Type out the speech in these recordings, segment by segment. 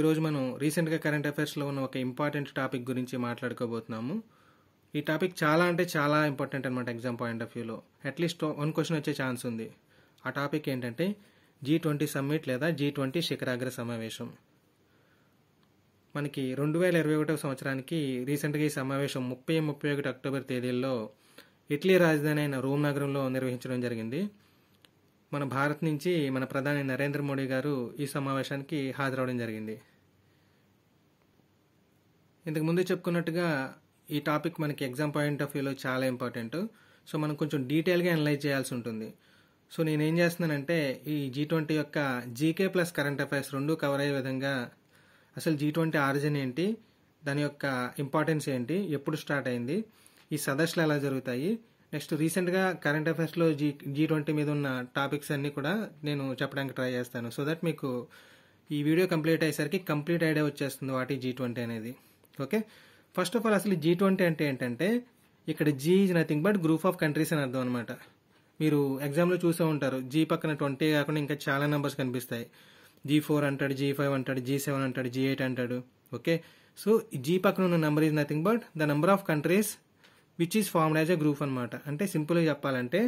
ఈరోజు మనం రీసెంట్గా కరెంట్ అఫైర్స్లో ఉన్న ఒక ఇంపార్టెంట్ టాపిక్ గురించి మాట్లాడుకోబోతున్నాము ఈ టాపిక్ చాలా అంటే చాలా ఇంపార్టెంట్ అనమాట ఎగ్జామ్ పాయింట్ ఆఫ్ వ్యూలో అట్లీస్ట్ వన్ క్వశ్చన్ వచ్చే ఛాన్స్ ఉంది ఆ టాపిక్ ఏంటంటే జీ ట్వంటీ సమ్మిట్ లేదా జీ ట్వంటీ శిఖరాగ్ర సమావేశం మనకి రెండు వేల ఇరవై ఒకటవ సంవత్సరానికి రీసెంట్గా ఈ సమావేశం ముప్పై ముప్పై ఒకటి అక్టోబర్ తేదీల్లో ఇటలీ రాజధాని అయిన రోమ్ నగరంలో నిర్వహించడం జరిగింది మన భారత్ నుంచి మన ప్రధాని నరేంద్ర మోడీ గారు ఈ సమావేశానికి హాజరవడం జరిగింది ఇంతకు ముందు చెప్పుకున్నట్టుగా ఈ టాపిక్ మనకి ఎగ్జామ్ పాయింట్ ఆఫ్ వ్యూలో చాలా ఇంపార్టెంట్ సో మనం కొంచెం డీటెయిల్గా అనలైజ్ చేయాల్సి ఉంటుంది సో నేనేం చేస్తున్నానంటే ఈ జీ ట్వంటీ యొక్క జీకే ప్లస్ కరెంట్ అఫైర్స్ రెండు కవర్ అయ్యే విధంగా అసలు జీ ట్వంటీ ఆరిజిన్ ఏంటి దాని యొక్క ఇంపార్టెన్స్ ఏంటి ఎప్పుడు స్టార్ట్ అయింది ఈ సదస్సులు ఎలా జరుగుతాయి నెక్స్ట్ రీసెంట్గా కరెంట్ అఫైర్స్లో జీ జీ ట్వంటీ మీద ఉన్న టాపిక్స్ అన్నీ కూడా నేను చెప్పడానికి ట్రై చేస్తాను సో దట్ మీకు ఈ వీడియో కంప్లీట్ అయ్యేసరికి కంప్లీట్ ఐడియా వచ్చేస్తుంది వాటి జీ ట్వంటీ అనేది ఓకే ఫస్ట్ ఆఫ్ ఆల్ అసలు జీ ట్వంటీ అంటే ఏంటంటే ఇక్కడ G is nothing but group of countries అని అర్థం అనమాట మీరు ఎగ్జామ్లో చూసే ఉంటారు జీ పక్కన ట్వంటీ కాకుండా ఇంకా చాలా నెంబర్స్ కనిపిస్తాయి జీ ఫోర్ అంటాడు జీ ఫైవ్ అంటాడు జీ సెవెన్ అంటాడు జీ ఎయిట్ అంటాడు ఓకే సో జీ పక్కన ఉన్న number is nothing but the number of countries which is formed as a group అనమాట అంటే సింపుల్గా చెప్పాలంటే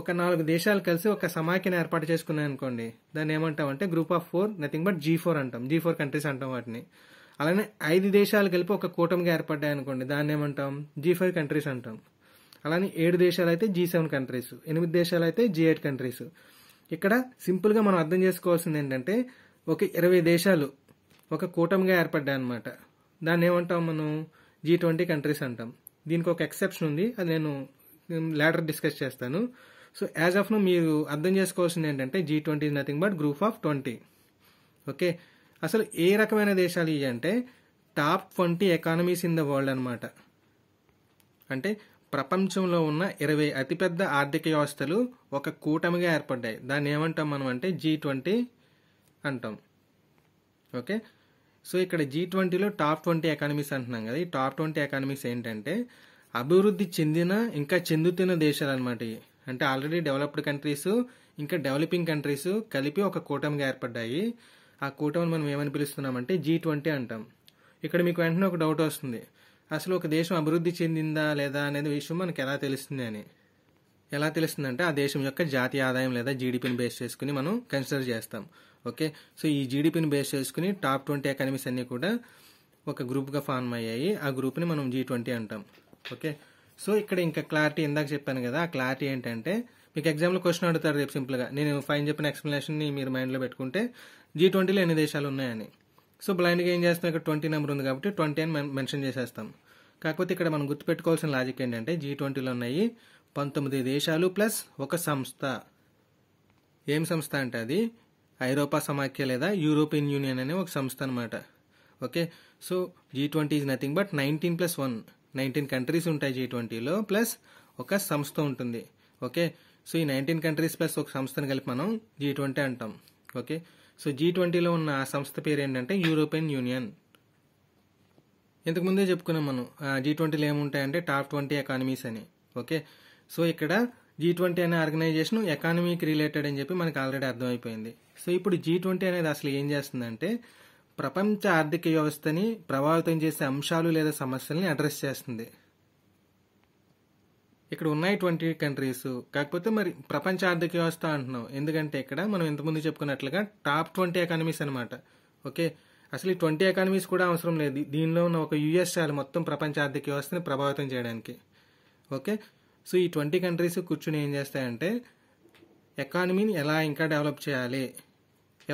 ఒక నాలుగు దేశాలు కలిసి ఒక సమాఖ్యను ఏర్పాటు చేసుకున్నాయి అనుకోండి దాన్ని అంటే group of four nothing but G four అంటాం జీ ఫోర్ కంట్రీస్ అంటాం వాటిని అలానే ఐదు దేశాలు కలిపి ఒక కూటమిగా ఏర్పడ్డాయి అనుకోండి దాన్ని ఏమంటాం జీ ఫైవ్ కంట్రీస్ అంటాం అలానే ఏడు దేశాలు అయితే జీ సెవెన్ కంట్రీస్ ఎనిమిది దేశాలు అయితే జీ ఎయిట్ కంట్రీస్ ఇక్కడ సింపుల్గా మనం అర్థం చేసుకోవాల్సింది ఏంటంటే ఒక ఇరవై దేశాలు ఒక కూటమిగా ఏర్పడ్డాయి అనమాట దాన్ని ఏమంటాం మనం జీ ట్వంటీ కంట్రీస్ అంటాం దీనికి ఒక ఎక్సెప్షన్ ఉంది అది నేను లేటర్ డిస్కస్ చేస్తాను సో యాజ్ ఆఫ్ నో మీరు అర్థం చేసుకోవాల్సింది ఏంటంటే G twenty nothing but group of twenty okay అసలు ఏ రకమైన దేశాలు ఇవి అంటే top twenty economies in the world అనమాట అంటే ప్రపంచంలో ఉన్న ఇరవై అతిపెద్ద ఆర్థిక వ్యవస్థలు ఒక కూటమిగా ఏర్పడ్డాయి దాన్ని ఏమంటాం మనం అంటే జీ ట్వంటీ అంటాం ఓకే సో ఇక్కడ జీ ట్వంటీలో టాప్ ట్వంటీ ఎకానమీస్ అంటున్నాం కదా ఈ టాప్ ట్వంటీ ఎకానమీస్ ఏంటంటే అభివృద్ధి చెందిన ఇంకా చెందుతున్న దేశాలు అనమాట అంటే ఆల్రెడీ డెవలప్డ్ కంట్రీస్ ఇంకా డెవలపింగ్ కంట్రీస్ కలిపి ఒక కూటమిగా ఏర్పడ్డాయి ఆ కూటమిని మనం ఏమని పిలుస్తున్నామంటే జీ ట్వంటీ అంటాం ఇక్కడ మీకు వెంటనే ఒక డౌట్ వస్తుంది అసలు ఒక దేశం అభివృద్ధి చెందిందా లేదా అనేది విషయం మనకు ఎలా తెలుస్తుంది అని ఎలా తెలుస్తుందంటే ఆ దేశం యొక్క జాతీయ ఆదాయం లేదా జీడిపిని బేస్ చేసుకుని మనం కన్సిడర్ చేస్తాం ఓకే సో ఈ జీడిపిని బేస్ చేసుకుని టాప్ ట్వంటీ ఎకానమీస్ అన్నీ కూడా ఒక గ్రూప్గా ఫామ్ అయ్యాయి ఆ గ్రూప్ని మనం జీ ట్వంటీ అంటాం ఓకే సో ఇక్కడ ఇంకా క్లారిటీ ఇందాక చెప్పాను కదా ఆ క్లారిటీ ఏంటంటే మీకు ఎగ్జామ్లో క్వశ్చన్ అడుగుతారు రేపు సింపుల్గా నేను ఫైన్ చెప్పిన ఎక్స్ప్లెనేషన్ని మీరు మైండ్లో పెట్టుకుంటే జీ ట్వంటీలో ఎన్ని దేశాలు ఉన్నాయని సో బ్లైండ్గా ఏం చేస్తాం ఇక్కడ ట్వంటీ నెంబర్ ఉంది కాబట్టి ట్వంటీ అని మెన్షన్ చేసేస్తాం కాకపోతే ఇక్కడ మనం గుర్తుపెట్టుకోవాల్సిన లాజిక్ ఏంటంటే జీ ట్వంటీలో ఉన్నాయి పంతొమ్మిది దేశాలు ప్లస్ ఒక సంస్థ ఏం సంస్థ అంటే అది ఐరోపా సమాఖ్య లేదా యూరోపియన్ యూనియన్ అనే ఒక సంస్థ అనమాట okay so G twenty is nothing but nineteen plus one nineteen countries ఉంటాయి జీ ట్వంటీలో ప్లస్ ఒక సంస్థ ఉంటుంది ఓకే సో ఈ నైన్టీన్ కంట్రీస్ ప్లస్ ఒక సంస్థను కలిపి మనం జీ ట్వంటీ అంటాం ఓకే సో జీ ట్వంటీలో ఉన్న ఆ సంస్థ పేరు ఏంటంటే యూరోపియన్ యూనియన్ ఇంతకుముందే చెప్పుకున్నాం మనం జీ ట్వంటీలో ఏముంటాయంటే టాప్ ట్వంటీ ఎకానమీస్ అని ఓకే సో ఇక్కడ జీ ట్వంటీ అనే ఆర్గనైజేషన్ ఎకానమీకి రిలేటెడ్ అని చెప్పి మనకు ఆల్రెడీ అర్థమైపోయింది సో ఇప్పుడు జీ ట్వంటీ అనేది అసలు ఏం చేస్తుందంటే ప్రపంచ ఆర్థిక వ్యవస్థని ప్రభావితం చేసే అంశాలు లేదా సమస్యల్ని అడ్రస్ చేస్తుంది ఇక్కడ ఉన్నాయి ట్వంటీ కంట్రీస్ కాకపోతే మరి ప్రపంచ ఆర్థిక వ్యవస్థ అంటున్నాం ఎందుకంటే ఇక్కడ మనం ఇంతకుముందు చెప్పుకున్నట్లుగా టాప్ ట్వంటీ ఎకానమీస్ అనమాట ఓకే అసలు ఈ ట్వంటీ ఎకానమీస్ కూడా అవసరం లేదు దీనిలో ఉన్న ఒక యూఎస్ చాలు మొత్తం ప్రపంచ ఆర్థిక వ్యవస్థని ప్రభావితం చేయడానికి ఓకే సో ఈ ట్వంటీ కంట్రీస్ కూర్చుని ఏం చేస్తాయంటే ఎకానమీని ఎలా ఇంకా డెవలప్ చేయాలి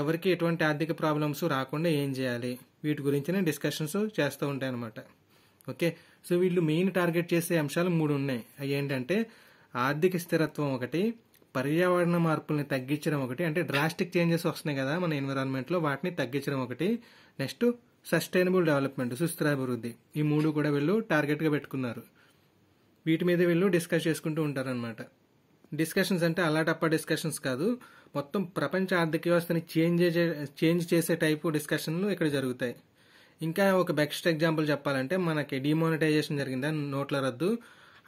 ఎవరికి ఎటువంటి ఆర్థిక ప్రాబ్లమ్స్ రాకుండా ఏం చేయాలి వీటి గురించిన డిస్కషన్స్ చేస్తూ ఉంటాయి అనమాట ఓకే సో వీళ్ళు మెయిన్ టార్గెట్ చేసే అంశాలు మూడు ఉన్నాయి అవి ఏంటంటే ఆర్థిక స్థిరత్వం ఒకటి పర్యావరణ మార్పుల్ని తగ్గించడం ఒకటి అంటే డ్రాస్టిక్ చేంజెస్ వస్తున్నాయి కదా మన ఎన్విరాన్మెంట్లో వాటిని తగ్గించడం ఒకటి నెక్స్ట్ సస్టైనబుల్ డెవలప్మెంట్ సుస్థిరాభివృద్ధి ఈ మూడు కూడా వీళ్ళు టార్గెట్గా పెట్టుకున్నారు వీటి మీద వీళ్ళు డిస్కస్ చేసుకుంటూ ఉంటారనమాట డిస్కషన్స్ అంటే అలాటప్ప డిస్కషన్స్ కాదు మొత్తం ప్రపంచ ఆర్థిక వ్యవస్థని చేంజ్ చేంజ్ చేసే టైపు డిస్కషన్లు ఇక్కడ జరుగుతాయి ఇంకా ఒక బెస్ట్ ఎగ్జాంపుల్ చెప్పాలంటే మనకి డిమానిటైజేషన్ జరిగిందా నోట్ల రద్దు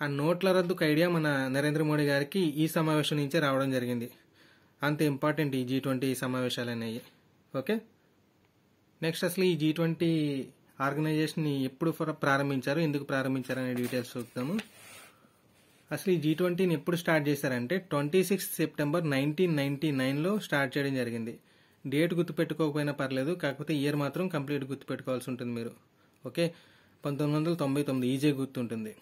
ఆ నోట్ల రద్దుకు ఐడియా మన నరేంద్ర మోడీ గారికి ఈ సమావేశం నుంచే రావడం జరిగింది అంత ఇంపార్టెంట్ ఈ జీ ట్వంటీ సమావేశాలు అనేవి ఓకే నెక్స్ట్ అసలు ఈ జీ ట్వంటీ ఆర్గనైజేషన్ ఎప్పుడు ప్రారంభించారు ఎందుకు ప్రారంభించారు అనే డీటెయిల్స్ చూద్దాము అసలు ఈ జీ ట్వంటీని ఎప్పుడు స్టార్ట్ చేశారంటే twenty six September nineteen ninety నైన్లో స్టార్ట్ చేయడం జరిగింది డేట్ గుర్తుపెట్టుకోకపోయినా పర్లేదు కాకపోతే ఇయర్ మాత్రం కంప్లీట్ గుర్తుపెట్టుకోవాల్సి ఉంటుంది మీరు ఓకే పంతొమ్మిది వందల తొంభై తొమ్మిది ఈజీ గుర్తుంటుంది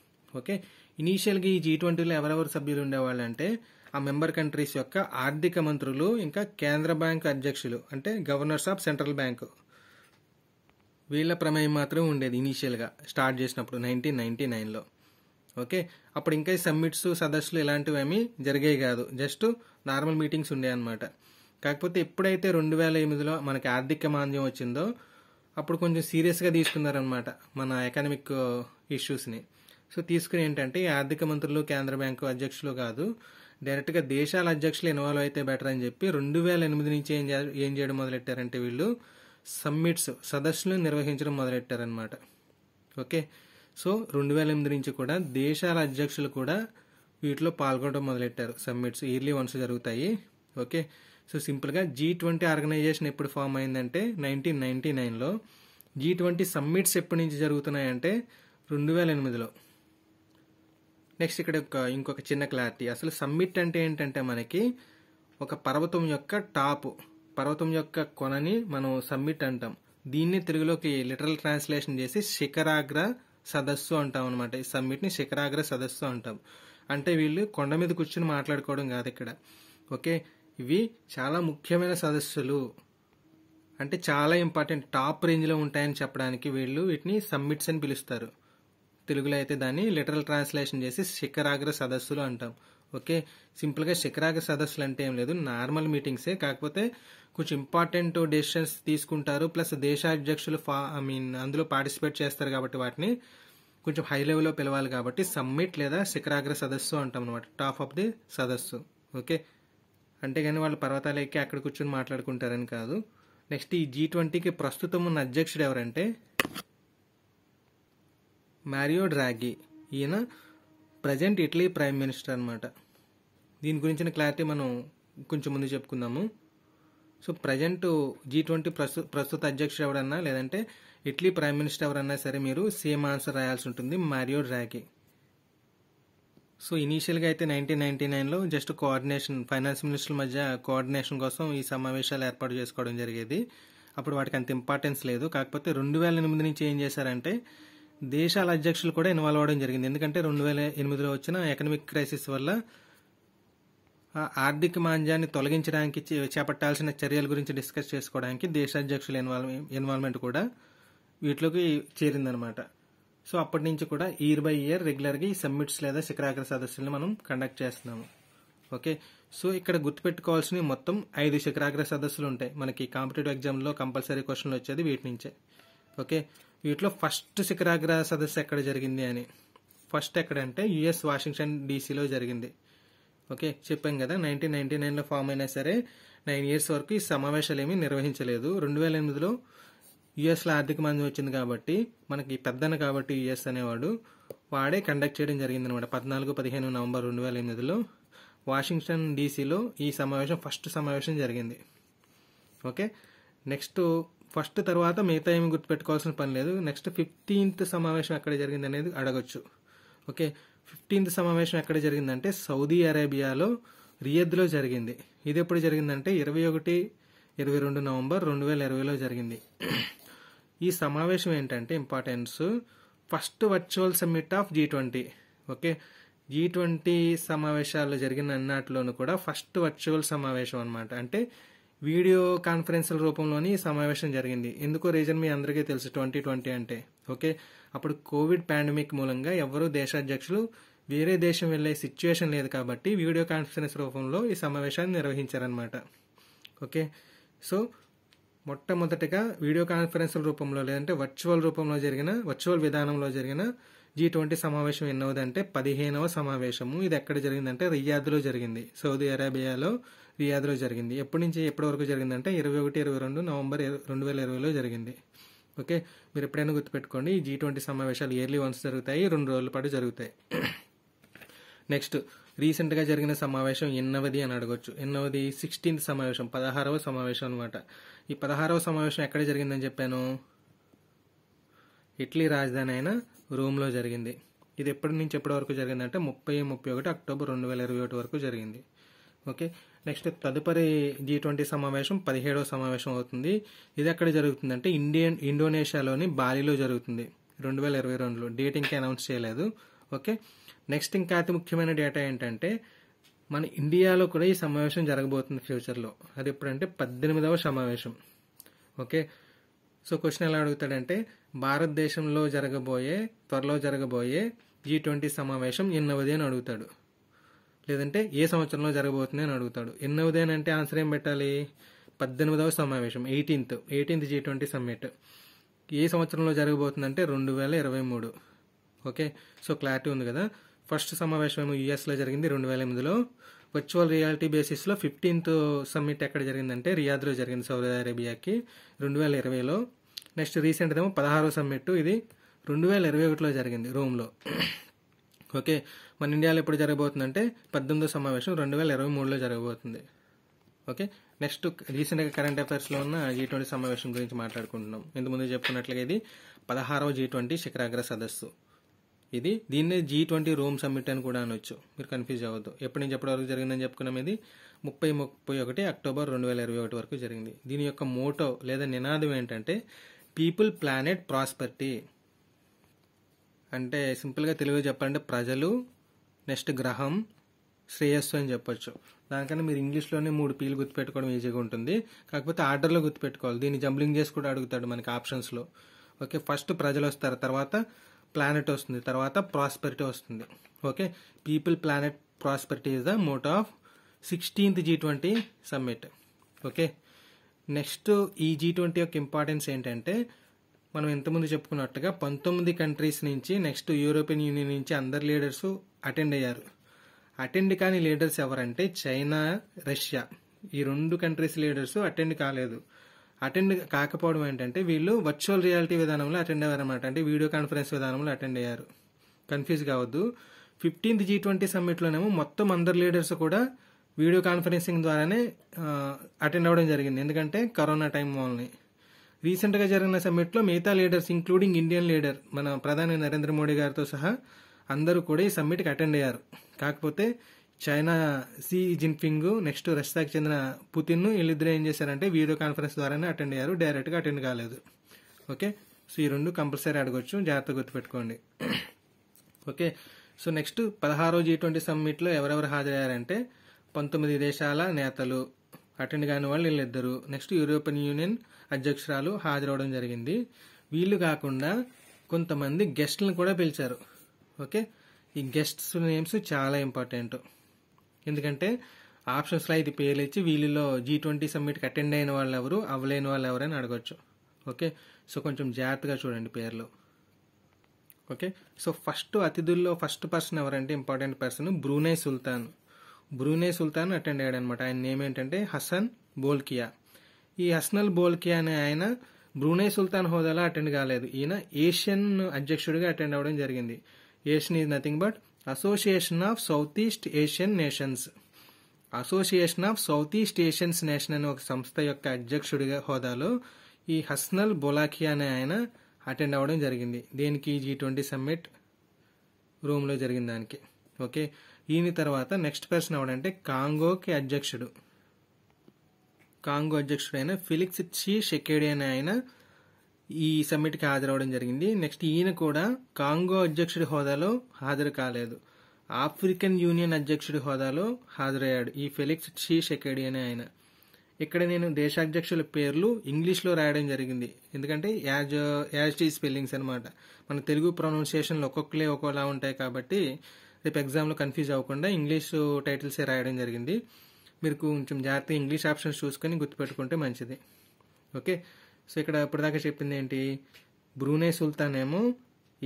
ఓకే ఇనీషియల్గా ఈ జీ ట్వంటీలో ఎవరెవరు సభ్యులు అంటే ఆ మెంబర్ కంట్రీస్ యొక్క ఆర్థిక మంత్రులు ఇంకా కేంద్ర బ్యాంక్ అధ్యక్షులు అంటే గవర్నర్స్ ఆఫ్ సెంట్రల్ బ్యాంకు వీళ్ళ ప్రమేయం మాత్రమే ఉండేది ఇనీషియల్గా స్టార్ట్ చేసినప్పుడు నైన్టీన్ నైన్టీ నైన్లో ఓకే అప్పుడు ఇంకా సమ్మిట్స్ సదస్సులు ఇలాంటివి ఏమీ జరిగాయి కాదు జస్ట్ నార్మల్ మీటింగ్స్ ఉండే అనమాట కాకపోతే ఎప్పుడైతే రెండు వేల ఎనిమిదిలో మనకి ఆర్థిక మాంద్యం వచ్చిందో అప్పుడు కొంచెం సీరియస్గా తీసుకున్నారనమాట మన ఎకనామిక్ ఇష్యూస్ని సో తీసుకుని ఏంటంటే ఆర్థిక మంత్రులు కేంద్ర బ్యాంకు అధ్యక్షులు కాదు డైరెక్ట్గా దేశాల అధ్యక్షులు ఇన్వాల్వ్ అయితే బెటర్ అని చెప్పి రెండు వేల ఎనిమిది నుంచి ఏం ఏం చేయడం మొదలెట్టారంటే వీళ్ళు సమ్మిట్స్ సదస్సులు నిర్వహించడం మొదలెట్టారనమాట ఓకే సో రెండు వేల ఎనిమిది నుంచి కూడా దేశాల అధ్యక్షులు కూడా వీటిలో పాల్గొనడం మొదలెట్టారు సమ్మిట్స్ ఇయర్లీ వన్స్ జరుగుతాయి ఓకే సో సింపుల్గా జీ ట్వంటీ ఆర్గనైజేషన్ ఎప్పుడు ఫామ్ అయిందంటే నైన్టీన్ నైన్టీ నైన్లో జీ ట్వంటీ సమ్మిట్స్ ఎప్పటి నుంచి జరుగుతున్నాయంటే రెండు వేల ఎనిమిదిలో నెక్స్ట్ ఇక్కడ ఒక ఇంకొక చిన్న క్లారిటీ అసలు సమ్మిట్ అంటే ఏంటంటే మనకి ఒక పర్వతం యొక్క టాప్ పర్వతం యొక్క కొనని మనం సమ్మిట్ అంటాం దీన్ని తెలుగులోకి లిటరల్ ట్రాన్స్లేషన్ చేసి శిఖరాగ్ర సదస్సు అంటాం అనమాట ఈ సమ్మిట్ని శిఖరాగ్ర సదస్సు అంటాం అంటే వీళ్ళు కొండ మీద కూర్చుని మాట్లాడుకోవడం కాదు ఇక్కడ ఓకే ఇవి చాలా ముఖ్యమైన సదస్సులు అంటే చాలా ఇంపార్టెంట్ టాప్ రేంజ్లో ఉంటాయని చెప్పడానికి వీళ్ళు వీటిని సమ్మిట్స్ అని పిలుస్తారు తెలుగులో అయితే దాన్ని లిటరల్ ట్రాన్స్లేషన్ చేసి శిఖరాగ్ర సదస్సులు అంటాం ఓకే సింపుల్గా శిఖరాగ్ర సదస్సులు అంటే ఏం లేదు నార్మల్ మీటింగ్సే కాకపోతే కొంచెం ఇంపార్టెంట్ డెసిషన్స్ తీసుకుంటారు ప్లస్ దేశాధ్యక్షులు ఫా ఐ మీన్ అందులో పార్టిసిపేట్ చేస్తారు కాబట్టి వాటిని కొంచెం హై లెవెల్లో పిలవాలి కాబట్టి సమ్మిట్ లేదా శిఖరాగ్ర సదస్సు అంటాం అనమాట టాప్ ఆఫ్ ది సదస్సు ఓకే అంటే కానీ వాళ్ళు పర్వతాలు ఎక్కి అక్కడ కూర్చొని మాట్లాడుకుంటారని కాదు నెక్స్ట్ ఈ జీ ట్వంటీకి ప్రస్తుతం ఉన్న అధ్యక్షుడు ఎవరంటే మ్యారియో డ్రాగి ఈయన ప్రజెంట్ ఇటలీ ప్రైమ్ మినిస్టర్ అనమాట దీని గురించిన క్లారిటీ మనం కొంచెం ముందు చెప్పుకుందాము సో ప్రజెంట్ జీ ట్వంటీ ప్రస్తు ప్రస్తుత అధ్యక్షుడు ఎవరన్నా లేదంటే ఇటలీ ప్రైమ్ మినిస్టర్ ఎవరన్నా సరే మీరు సేమ్ ఆన్సర్ రాయాల్సి ఉంటుంది మారియో డ్రాగి సో ఇనీషియల్గా అయితే నైన్టీన్ నైన్టీ నైన్లో జస్ట్ కోఆర్డినేషన్ ఫైనాన్స్ మినిస్టర్ల మధ్య కోఆర్డినేషన్ కోసం ఈ సమావేశాలు ఏర్పాటు చేసుకోవడం జరిగేది అప్పుడు వాటికి అంత ఇంపార్టెన్స్ లేదు కాకపోతే రెండు వేల ఎనిమిది నుంచి ఏం చేశారంటే దేశాల అధ్యక్షులు కూడా ఇన్వాల్వ్ అవ్వడం జరిగింది ఎందుకంటే రెండు వేల ఎనిమిదిలో వచ్చిన ఎకనామిక్ క్రైసిస్ వల్ల ఆర్థిక మాంద్యాన్ని తొలగించడానికి చేపట్టాల్సిన చర్యల గురించి డిస్కస్ చేసుకోవడానికి అధ్యక్షుల ఇన్వాల్వ్ ఇన్వాల్వ్మెంట్ కూడా వీటిలోకి చేరిందనమాట సో అప్పటి నుంచి కూడా ఇయర్ బై ఇయర్ రెగ్యులర్గా ఈ సమ్మిట్స్ లేదా శిఖరాగ్ర సదస్సులను మనం కండక్ట్ చేస్తున్నాము ఓకే సో ఇక్కడ గుర్తుపెట్టుకోవాల్సినవి మొత్తం ఐదు శిఖరాగ్ర సదస్సులు ఉంటాయి మనకి కాంపిటేటివ్ ఎగ్జామ్లో కంపల్సరీ క్వశ్చన్లు వచ్చేది వీటి నుంచే ఓకే వీటిలో ఫస్ట్ శిఖరాగ్రహ సదస్సు ఎక్కడ జరిగింది అని ఫస్ట్ ఎక్కడంటే యుఎస్ వాషింగ్టన్ డీసీలో జరిగింది ఓకే చెప్పాం కదా నైన్టీన్ నైన్టీ నైన్లో ఫామ్ అయినా సరే నైన్ ఇయర్స్ వరకు ఈ సమావేశాలు ఏమీ నిర్వహించలేదు రెండు వేల ఎనిమిదిలో యుఎస్లో ఆర్థిక మంది వచ్చింది కాబట్టి మనకి పెద్దన కాబట్టి యుఎస్ అనేవాడు వాడే కండక్ట్ చేయడం జరిగింది అనమాట పద్నాలుగు పదిహేను నవంబర్ రెండు వేల ఎనిమిదిలో వాషింగ్టన్ డీసీలో ఈ సమావేశం ఫస్ట్ సమావేశం జరిగింది ఓకే నెక్స్ట్ ఫస్ట్ తర్వాత మిగతా ఏమి గుర్తుపెట్టుకోవాల్సిన పని లేదు నెక్స్ట్ ఫిఫ్టీన్త్ సమావేశం ఎక్కడ జరిగింది అనేది అడగొచ్చు ఓకే ఫిఫ్టీన్త్ సమావేశం ఎక్కడ జరిగిందంటే సౌదీ అరేబియాలో రియద్లో జరిగింది ఇది ఎప్పుడు జరిగిందంటే ఇరవై ఒకటి ఇరవై రెండు నవంబర్ రెండు వేల ఇరవైలో జరిగింది ఈ సమావేశం ఏంటంటే importance first virtual summit of G twenty okay G twenty సమావేశాలు జరిగిన అన్నట్లోనూ కూడా ఫస్ట్ వర్చువల్ సమావేశం అనమాట అంటే వీడియో కాన్ఫరెన్స్ల రూపంలోని సమావేశం జరిగింది ఎందుకో రీజన్ మీ అందరికీ తెలుసు ట్వంటీ ట్వంటీ అంటే ఓకే అప్పుడు కోవిడ్ పాండమిక్ మూలంగా ఎవరు దేశాధ్యక్షులు వేరే దేశం వెళ్లే సిచ్యువేషన్ లేదు కాబట్టి వీడియో కాన్ఫరెన్స్ రూపంలో ఈ సమావేశాన్ని నిర్వహించారనమాట ఓకే సో మొట్టమొదటిగా వీడియో కాన్ఫరెన్స్ల రూపంలో లేదంటే వర్చువల్ రూపంలో జరిగిన వర్చువల్ విధానంలో జరిగిన జీ ట్వంటీ సమావేశం ఎన్నవదంటే పదిహేనవ సమావేశము ఇది ఎక్కడ జరిగిందంటే రియాద్లో జరిగింది సౌదీ అరేబియాలో రియాద్లో జరిగింది ఎప్పటి నుంచి ఎప్పటి వరకు జరిగిందంటే ఇరవై ఒకటి ఇరవై రెండు నవంబర్ రెండు వేల ఇరవైలో జరిగింది ఓకే మీరు ఎప్పుడైనా గుర్తుపెట్టుకోండి ఈ జీ ట్వంటీ సమావేశాలు ఇయర్లీ వన్స్ జరుగుతాయి రెండు రోజుల పాటు జరుగుతాయి నెక్స్ట్ రీసెంట్గా జరిగిన సమావేశం ఎన్నవది అని అడగొచ్చు ఎన్నవది సిక్స్టీన్త్ సమావేశం పదహారవ సమావేశం అనమాట ఈ పదహారవ సమావేశం ఎక్కడ జరిగిందని చెప్పాను ఇటలీ రాజధాని అయిన రోమ్లో జరిగింది ఇది ఎప్పటి నుంచి ఎప్పటి వరకు జరిగిందంటే ముప్పై ముప్పై ఒకటి అక్టోబర్ రెండు వేల ఇరవై ఒకటి వరకు జరిగింది ఓకే నెక్స్ట్ తదుపరి జీ ట్వంటీ సమావేశం పదిహేడవ సమావేశం అవుతుంది ఇది ఎక్కడ జరుగుతుందంటే ఇండియన్ ఇండోనేషియాలోని బాలీలో జరుగుతుంది రెండు వేల ఇరవై రెండులో డేట్ ఇంకా అనౌన్స్ చేయలేదు ఓకే నెక్స్ట్ ఇంకా అతి ముఖ్యమైన డేటా ఏంటంటే మన ఇండియాలో కూడా ఈ సమావేశం జరగబోతుంది ఫ్యూచర్లో అది ఎప్పుడంటే పద్దెనిమిదవ సమావేశం ఓకే సో క్వశ్చన్ ఎలా అడుగుతాడంటే భారతదేశంలో జరగబోయే త్వరలో జరగబోయే జీ ట్వంటీ సమావేశం ఎన్నవది అని అడుగుతాడు లేదంటే ఏ సంవత్సరంలో జరగబోతుంది అని అడుగుతాడు ఎనిమిదేనంటే ఆన్సర్ ఏం పెట్టాలి పద్దెనిమిదవ సమావేశం eighteenth eighteenth G twenty summit ఏ సంవత్సరంలో జరగబోతుందంటే రెండు వేల ఇరవై మూడు ఓకే సో క్లారిటీ ఉంది కదా ఫస్ట్ సమావేశం ఏమో యూఎస్లో జరిగింది రెండు వేల ఎనిమిదిలో వర్చువల్ రియాలిటీ బేసిస్లో ఫిఫ్టీన్త్ సమ్మిట్ ఎక్కడ జరిగిందంటే రియాద్లో జరిగింది సౌదీ అరేబియాకి రెండు వేల ఇరవైలో నెక్స్ట్ రీసెంట్ ఏమో పదహారో సమ్మిట్ ఇది రెండు వేల ఇరవై ఒకటిలో జరిగింది రోమ్లో ఓకే మన ఇండియాలో ఎప్పుడు జరగబోతుందంటే పద్దెనిమిదో సమావేశం రెండు వేల ఇరవై మూడులో జరగబోతుంది ఓకే నెక్స్ట్ రీసెంట్గా కరెంట్ అఫైర్స్లో ఉన్న జీ ట్వంటీ సమావేశం గురించి మాట్లాడుకుంటున్నాం ఇంతకుముందు చెప్పుకున్నట్లుగా ఇది పదహారవ జీ ట్వంటీ శిఖరాగ్ర సదస్సు ఇది దీన్నే జీ ట్వంటీ రోమ్ సమ్మిట్ అని కూడా అనొచ్చు మీరు కన్ఫ్యూజ్ అవ్వద్దు ఎప్పటి నుంచి ఎప్పటి వరకు జరిగిందని చెప్పుకున్నాం ఇది ముప్పై ముప్పై ఒకటి అక్టోబర్ రెండు వేల ఇరవై ఒకటి వరకు జరిగింది దీని యొక్క మోటో లేదా నినాదం ఏంటంటే పీపుల్ ప్లానెట్ ప్రాస్పర్టీ అంటే సింపుల్గా తెలుగు చెప్పాలంటే ప్రజలు నెక్స్ట్ గ్రహం శ్రేయస్సు అని చెప్పొచ్చు దానికన్నా మీరు ఇంగ్లీష్లోనే మూడు పీలు గుర్తుపెట్టుకోవడం ఈజీగా ఉంటుంది కాకపోతే ఆర్డర్లో గుర్తుపెట్టుకోవాలి దీన్ని జంబ్లింగ్ చేసి కూడా అడుగుతాడు మనకి ఆప్షన్స్లో ఓకే ఫస్ట్ ప్రజలు వస్తారు తర్వాత ప్లానెట్ వస్తుంది తర్వాత ప్రాస్పెరిటీ వస్తుంది okay people planet prosperity is the motto of sixteenth G twenty summit okay next ఈ జీ ట్వంటీ యొక్క ఇంపార్టెన్స్ ఏంటంటే మనం ఇంతకుముందు చెప్పుకున్నట్టుగా పంతొమ్మిది కంట్రీస్ నుంచి నెక్స్ట్ యూరోపియన్ యూనియన్ నుంచి అందరు లీడర్స్ అటెండ్ అయ్యారు అటెండ్ కాని లీడర్స్ ఎవరంటే చైనా రష్యా ఈ రెండు కంట్రీస్ లీడర్స్ అటెండ్ కాలేదు అటెండ్ కాకపోవడం ఏంటంటే వీళ్ళు వర్చువల్ రియాలిటీ విధానంలో అటెండ్ అనమాట అంటే వీడియో కాన్ఫరెన్స్ విధానంలో అటెండ్ అయ్యారు కన్ఫ్యూజ్ కావద్దు ఫిఫ్టీన్త్ జీ ట్వంటీ సమ్మిట్లోనేమో మొత్తం అందరు లీడర్స్ కూడా వీడియో కాన్ఫరెన్సింగ్ ద్వారానే అటెండ్ అవ్వడం జరిగింది ఎందుకంటే కరోనా టైం వాళ్ళని రీసెంట్గా జరిగిన సమ్మిట్లో మిగతా లీడర్స్ ఇంక్లూడింగ్ ఇండియన్ లీడర్ మన ప్రధాని నరేంద్ర మోడీ గారితో సహా అందరూ కూడా ఈ సమ్మిట్కి అటెండ్ అయ్యారు కాకపోతే చైనా సీ జిన్పింగ్ నెక్స్ట్ రష్యాకి చెందిన పుతిన్ వీళ్ళిద్దరూ ఏం చేశారంటే వీడియో కాన్ఫరెన్స్ ద్వారానే అటెండ్ అయ్యారు డైరెక్ట్గా అటెండ్ కాలేదు ఓకే సో ఈ రెండు కంపల్సరీ అడగొచ్చు జాగ్రత్త గుర్తుపెట్టుకోండి ఓకే సో నెక్స్ట్ పదహారో జీ ట్వంటీ సమ్మిట్లో ఎవరెవరు హాజరయ్యారంటే పంతొమ్మిది దేశాల నేతలు అటెండ్ కాని వాళ్ళు వీళ్ళిద్దరు నెక్స్ట్ యూరోపియన్ యూనియన్ అధ్యక్షురాలు హాజరవడం జరిగింది వీళ్ళు కాకుండా కొంతమంది గెస్ట్లను కూడా పిలిచారు ఓకే ఈ గెస్ట్స్ నేమ్స్ చాలా ఇంపార్టెంట్ ఎందుకంటే ఆప్షన్స్లో అయితే పేర్లు ఇచ్చి వీళ్ళలో జీ ట్వంటీ సమ్మిట్కి అటెండ్ అయిన వాళ్ళు ఎవరు అవ్వలేని వాళ్ళు ఎవరైనా అడగచ్చు ఓకే సో కొంచెం జాగ్రత్తగా చూడండి పేర్లు ఓకే సో ఫస్ట్ అతిథుల్లో ఫస్ట్ పర్సన్ ఎవరంటే important person Brunei sultan Brunei sultan attend అయ్యాడు అనమాట ఆయన నేమ్ ఏంటంటే హసన్ బోల్కియా ఈ హస్నల్ బోల్కి అనే ఆయన బ్రూనే సుల్తాన్ హోదాలో అటెండ్ కాలేదు ఈయన ఏషియన్ అధ్యక్షుడిగా అటెండ్ అవ్వడం జరిగింది ASEAN is nothing but association of South East Asian nations association of South East Asians nation అనే ఒక సంస్థ యొక్క అధ్యక్షుడిగా హోదాలో ఈ హస్నల్ బొలాకి అనే ఆయన అటెండ్ అవ్వడం జరిగింది దేనికి జీ ట్వంటీ సమ్మిట్ రూమ్లో జరిగిన దానికి ఓకే ఈయన తర్వాత నెక్స్ట్ పర్సన్ ఎవడంటే కాంగోకి అధ్యక్షుడు కాంగో అధ్యక్షుడైన ఫిలిక్స్ చి షెకేడి అనే ఆయన ఈ సమ్మిట్కి హాజరవడం జరిగింది నెక్స్ట్ ఈయన కూడా కాంగో అధ్యక్షుడి హోదాలో హాజరు కాలేదు ఆఫ్రికన్ యూనియన్ అధ్యక్షుడి హోదాలో హాజరయ్యాడు ఈ ఫెలిక్స్ చి షెకేడి అనే ఆయన ఇక్కడ నేను దేశాధ్యక్షుల పేర్లు ఇంగ్లీష్లో రాయడం జరిగింది ఎందుకంటే యాజ్ యాజ్ టీ స్పెల్లింగ్స్ అనమాట మన తెలుగు ప్రొనౌన్సియేషన్లు ఒక్కొక్కలే ఒక్కోలా ఉంటాయి కాబట్టి రేపు ఎగ్జామ్లో కన్ఫ్యూజ్ అవ్వకుండా ఇంగ్లీష్ టైటిల్సే రాయడం జరిగింది మీరు కొంచెం జాగ్రత్త ఇంగ్లీష్ ఆప్షన్స్ చూసుకొని గుర్తుపెట్టుకుంటే మంచిది ఓకే సో ఇక్కడ ఇప్పటిదాకా చెప్పింది ఏంటి బ్రూనే సుల్తాన్ ఏమో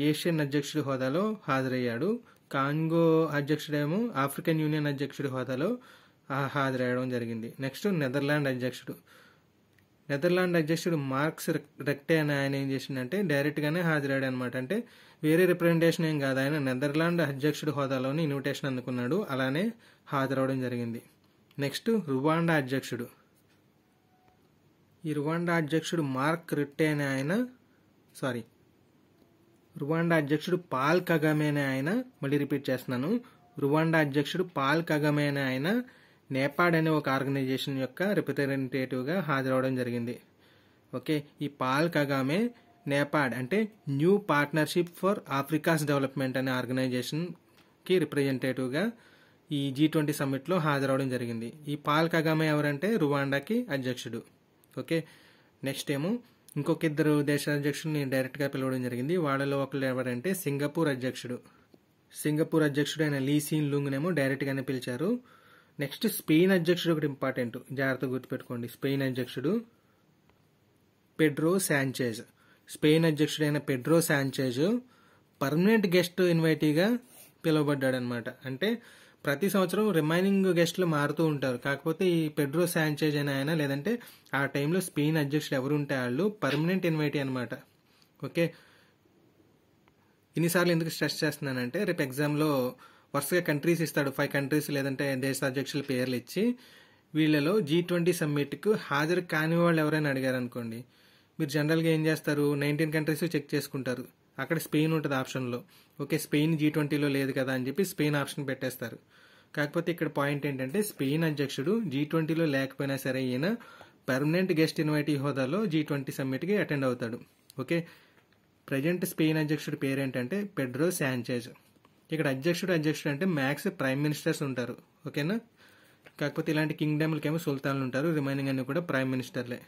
ఏషియన్ అధ్యక్షుడి హోదాలో హాజరయ్యాడు కాంగో అధ్యక్షుడేమో ఆఫ్రికన్ యూనియన్ అధ్యక్షుడి హోదాలో హాజరయ్యడం జరిగింది నెక్స్ట్ నెదర్లాండ్ అధ్యక్షుడు నెదర్లాండ్ అధ్యక్షుడు మార్క్స్ రెక్టే అని ఆయన ఏం చేసిందంటే డైరెక్ట్గానే హాజరయ్యాడు అనమాట అంటే వేరే రిప్రజెంటేషన్ ఏం కాదు ఆయన నెదర్లాండ్ అధ్యక్షుడి హోదాలోని ఇన్విటేషన్ అందుకున్నాడు అలానే హాజరవడం జరిగింది నెక్స్ట్ రువాండా అధ్యక్షుడు ఈ రువాండా అధ్యక్షుడు మార్క్ రిట్టేనే ఆయన సారీ రువాండా అధ్యక్షుడు పాల్ అనే ఆయన మళ్ళీ రిపీట్ చేస్తున్నాను రువాండా అధ్యక్షుడు పాల్ అనే ఆయన నేపాడ్ అనే ఒక ఆర్గనైజేషన్ యొక్క రిప్రజెంటేటివ్గా హాజరవడం జరిగింది ఓకే ఈ పాల్ కగామే నేపాడ్ అంటే new partnership for Africa's development అనే ఆర్గనైజేషన్కి రిప్రజెంటేటివ్గా ఈ జీ ట్వంటీ సమ్మిట్లో హాజరవడం జరిగింది ఈ పాల్ కగామే ఎవరంటే రువాండాకి అధ్యక్షుడు ఓకే నెక్స్ట్ ఏమో ఇంకొక ఇద్దరు దేశ అధ్యక్షుడిని డైరెక్ట్గా పిలవడం జరిగింది వాళ్ళలో ఒకళ్ళు ఎవరంటే సింగపూర్ అధ్యక్షుడు సింగపూర్ అధ్యక్షుడు అయిన లీసీన్ లుంగ్నేమో డైరెక్ట్గానే పిలిచారు నెక్స్ట్ స్పెయిన్ అధ్యక్షుడు ఒకటి ఇంపార్టెంట్ జాగ్రత్త గుర్తుపెట్టుకోండి స్పెయిన్ అధ్యక్షుడు పెడ్రో శాంచేజ్ స్పెయిన్ అధ్యక్షుడైన పెడ్రో శాంచేజ్ పర్మనెంట్ గెస్ట్ ఇన్వైటీగా పిలువబడ్డాడనమాట అంటే ప్రతి సంవత్సరం రిమైనింగ్ గెస్ట్లు మారుతూ ఉంటారు కాకపోతే ఈ పెడ్రో శాంచేజ్ అని ఆయన లేదంటే ఆ టైంలో స్పెయిన్ అధ్యక్షులు ఎవరు ఉంటే వాళ్ళు పర్మనెంట్ ఇన్వైటీ అనమాట ఓకే ఇన్నిసార్లు ఎందుకు స్ట్రెస్ చేస్తున్నానంటే రేపు ఎగ్జామ్లో వరుసగా కంట్రీస్ ఇస్తాడు ఫైవ్ కంట్రీస్ లేదంటే దేశ అధ్యక్షుల పేర్లు ఇచ్చి వీళ్ళలో జీ ట్వంటీ సమ్మిట్కు హాజరు కాని వాళ్ళు ఎవరైనా అడిగారు అనుకోండి మీరు జనరల్గా ఏం చేస్తారు నైన్టీన్ కంట్రీస్ చెక్ చేసుకుంటారు అక్కడ స్పెయిన్ ఉంటుంది ఆప్షన్లో ఓకే స్పెయిన్ జీ ట్వంటీలో లేదు కదా అని చెప్పి స్పెయిన్ ఆప్షన్ పెట్టేస్తారు కాకపోతే ఇక్కడ పాయింట్ ఏంటంటే స్పెయిన్ అధ్యక్షుడు జీ ట్వంటీలో లేకపోయినా సరే ఈయన పర్మనెంట్ గెస్ట్ ఇన్వైటీ హోదాలో జీ ట్వంటీ సమ్మిట్కి అటెండ్ అవుతాడు ఓకే ప్రజెంట్ స్పెయిన్ అధ్యక్షుడి పేరేంటంటే పెడ్రో శాంచేజ్ ఇక్కడ అధ్యక్షుడు అధ్యక్షుడు అంటే మ్యాక్స్ ప్రైమ్ మినిస్టర్స్ ఉంటారు ఓకేనా కాకపోతే ఇలాంటి కింగ్డమ్లకేమో సుల్తాన్లు ఉంటారు రిమైనింగ్ అన్ని కూడా ప్రైమ్ మినిస్టర్లే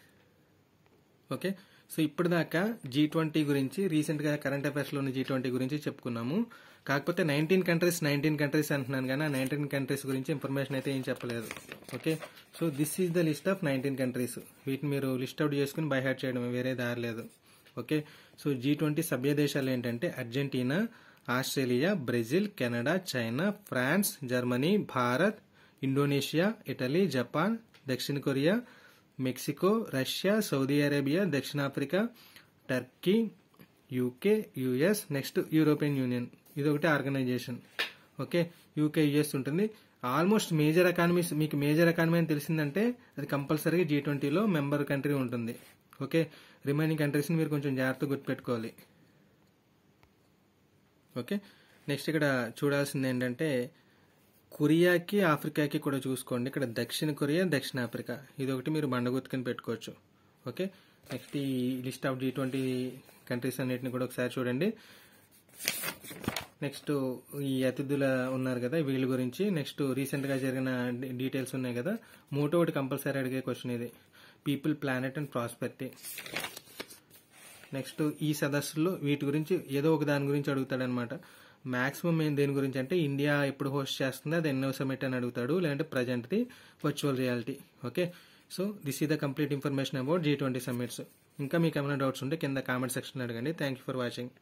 ఓకే సో ఇప్పుడు దాకా జీ ట్వంటీ గురించి రీసెంట్ గా కరెంట్ అఫైర్స్ లోని జీ ట్వంటీ గురించి చెప్పుకున్నాము కాకపోతే నైన్టీన్ కంట్రీస్ నైన్టీన్ కంట్రీస్ అంటున్నాను కానీ ఆ నైన్టీన్ కంట్రీస్ గురించి ఇన్ఫర్మేషన్ అయితే ఏం చెప్పలేదు okay so this is the list of nineteen countries వీటిని మీరు లిస్ట్ అవుట్ చేసుకుని బై హ్యాడ్ చేయడం వేరే దారి లేదు ఓకే సో జీ ట్వంటీ సభ్య దేశాలు ఏంటంటే Argentina Australia Brazil Canada China France Germany Bharat Indonesia Italy Japan దక్షిణ Korea Mexico Russia Saudi Arabia దక్షిణాఫ్రికా Turkey UK US next European Union ఇది ఒకటి ఆర్గనైజేషన్ ఓకే యూకే యుఎస్ ఉంటుంది ఆల్మోస్ట్ మేజర్ ఎకానమీస్ మీకు major economy అని తెలిసిందంటే అది కంపల్సరీగా జీ ట్వంటీలో మెంబర్ కంట్రీ ఉంటుంది ఓకే రిమైనింగ్ కంట్రీస్ని మీరు కొంచెం జాగ్రత్తగా గుర్తుపెట్టుకోవాలి ఓకే నెక్స్ట్ ఇక్కడ చూడాల్సింది ఏంటంటే కొరియాకి ఆఫ్రికాకి కూడా చూసుకోండి ఇక్కడ దక్షిణ కొరియా ఆఫ్రికా ఇది ఒకటి మీరు బండగుత్తుకుని పెట్టుకోవచ్చు ఓకే నెక్స్ట్ ఈ list of G twenty countries అన్నిటిని కూడా ఒకసారి చూడండి నెక్స్ట్ ఈ అతిథుల ఉన్నారు కదా వీళ్ళ గురించి నెక్స్ట్ రీసెంట్గా జరిగిన డీటెయిల్స్ ఉన్నాయి కదా మూటో ఒకటి కంపల్సరీ అడిగే క్వశ్చన్ ఇది people planet and prosperity next ఈ సదస్సులో వీటి గురించి ఏదో ఒక దాని గురించి అడుగుతాడనమాట మాక్సిమం ఏం దేని గురించి అంటే ఇండియా ఎప్పుడు హోస్ట్ చేస్తుంది అది ఎన్నో సమిట్ అని అడుగుతాడు లేదంటే ప్రజెంట్ది virtual reality okay so this is the complete information about G twenty summits ఇంకా మీకు ఏమైనా డౌట్స్ ఉంటే కింద కామెంట్ సెక్షన్ అడగండి థ్యాంక్ యూ ఫర్ వాచింగ్